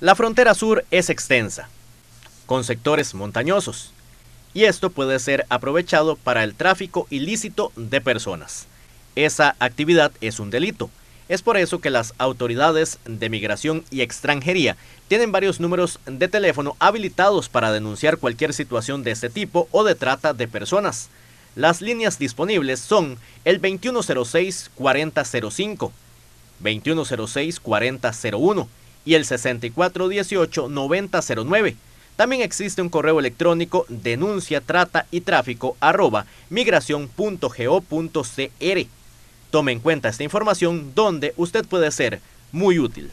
La frontera sur es extensa, con sectores montañosos, y esto puede ser aprovechado para el tráfico ilícito de personas. Esa actividad es un delito. Es por eso que las autoridades de migración y extranjería tienen varios números de teléfono habilitados para denunciar cualquier situación de este tipo o de trata de personas. Las líneas disponibles son el 2106-4005, 2106-4001, y el 6418-9009. También existe un correo electrónico denuncia, trata y tráfico arroba migración.go.cr. Tome en cuenta esta información donde usted puede ser muy útil.